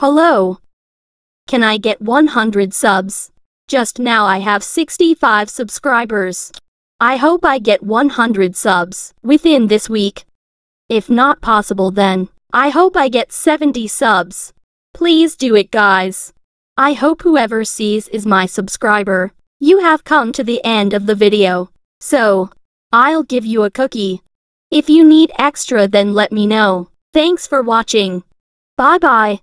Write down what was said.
Hello. Can I get 100 subs? Just now I have 65 subscribers. I hope I get 100 subs within this week. If not possible then, I hope I get 70 subs. Please do it guys. I hope whoever sees is my subscriber. You have come to the end of the video. So, I'll give you a cookie. If you need extra then let me know. Thanks for watching. Bye bye.